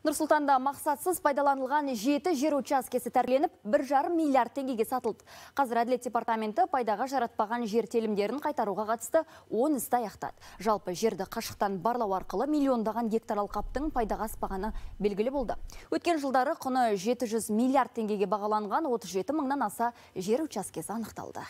Нұрсултанда мақсатсыз пайдаланылған жеті жер учаскесі тәрленіп, бір жарым миллиард теңгеге сатылды. Қазір әділет департаменті пайдаға жаратпаған жер телімдерін қайтаруға қатысты 10 істі аяқтады. Жалпы жерді қашықтан барлау арқылы миллиондаған гектар алқаптың пайдаға аспағаны белгілі болды. Өткен жылдары құны 700 миллиард теңгеге бағаланған 37 мыңнан аса жер учаскесі анықталды.